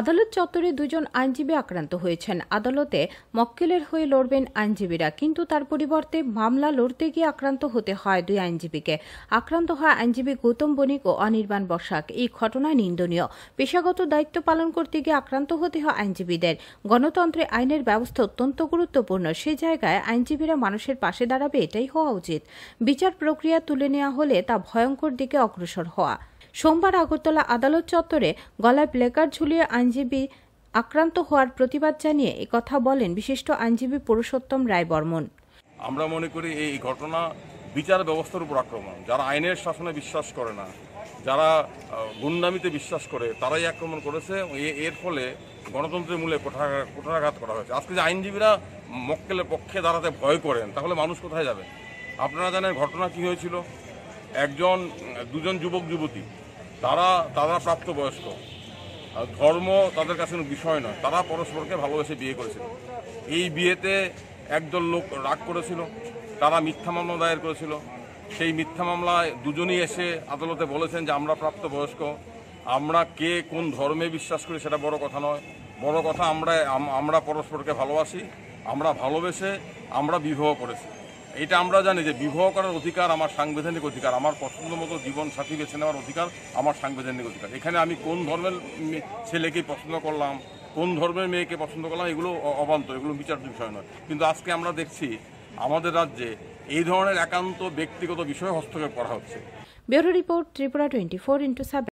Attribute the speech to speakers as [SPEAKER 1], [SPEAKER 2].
[SPEAKER 1] আদালত চত্বরে দুজন আইনজীবী আক্রান্ত হয়েছেন আদালতে মক্কেলের হয়ে লড়বেন আইনজীবীরা কিন্তু তার পরিবর্তে মামলা লড়তে গিয়ে আক্রান্ত হতে হয় দুই আইনজীবীকে আক্রান্ত হয় আইনজীবী গৌতম বণিক ও অনির্বাণ বসাক এই ঘটনায় নিন্দনীয় পেশাগত দায়িত্ব পালন করতে গিয়ে আক্রান্ত হতে হয় আইনজীবীদের গণতন্ত্রে আইনের ব্যবস্থা অত্যন্ত গুরুত্বপূর্ণ সে জায়গায় আইনজীবীরা মানুষের পাশে দাঁড়াবে এটাই হওয়া উচিত বিচার প্রক্রিয়া তুলে নেওয়া হলে তা ভয়ঙ্কর দিকে অগ্রসর হওয়া সোমবার আগরতলা আদালত চত্বরে গলায় প্লেকার্ড ঝুলিয়ে আইনজীবী আক্রান্ত হওয়ার প্রতিবাদ জানিয়ে কথা বলেন বিশিষ্ট আইনজীবী পুরুষোত্তম রায় বর্মন
[SPEAKER 2] আমরা মনে করি এই ঘটনা বিচার ব্যবস্থার উপর আক্রমণ যারা আইনের শাসনে বিশ্বাস করে না যারা গুন্ডামিতে বিশ্বাস করে তারাই আক্রমণ করেছে এর ফলে গণতন্ত্রের মূলে কোঠাঘাত করা হয়েছে আজকে যে আইনজীবীরা মক্কেলের পক্ষে দাঁড়াতে ভয় করেন তাহলে মানুষ কোথায় যাবে আপনারা জানেন ঘটনা কি হয়েছিল একজন দুজন যুবক যুবতী তারা তারা প্রাপ্তবয়স্ক ধর্ম তাদের কাছে কোনো বিষয় নয় তারা পরস্পরকে ভালোবেসে বিয়ে করেছিল এই বিয়েতে একদল লোক রাগ করেছিল তারা মিথ্যা মামলা দায়ের করেছিল সেই মিথ্যা মামলায় দুজনেই এসে আদালতে বলেছেন যে আমরা প্রাপ্তবয়স্ক আমরা কে কোন ধর্মে বিশ্বাস করি সেটা বড় কথা নয় বড় কথা আমরা আমরা পরস্পরকে ভালোবাসি আমরা ভালোবেসে আমরা বিবাহ করেছি এটা আমরা জানি যে বিবাহ করার অধিকার আমার সাংবিধানিক অধিকার আমার পছন্দ মতো জীবন সাথী বেছে নেওয়ার অধিকার আমার সাংবিধানিক অধিকার এখানে আমি কোন ধর্মের ছেলেকে পছন্দ করলাম কোন ধর্মের মেয়েকে পছন্দ করলাম এগুলো অবান্ত এগুলো বিচার্য বিষয় নয় কিন্তু আজকে আমরা দেখছি আমাদের রাজ্যে এই ধরনের একান্ত ব্যক্তিগত বিষয়ে হস্তক্ষেপ করা হচ্ছে
[SPEAKER 1] bureau report Tripura twenty four into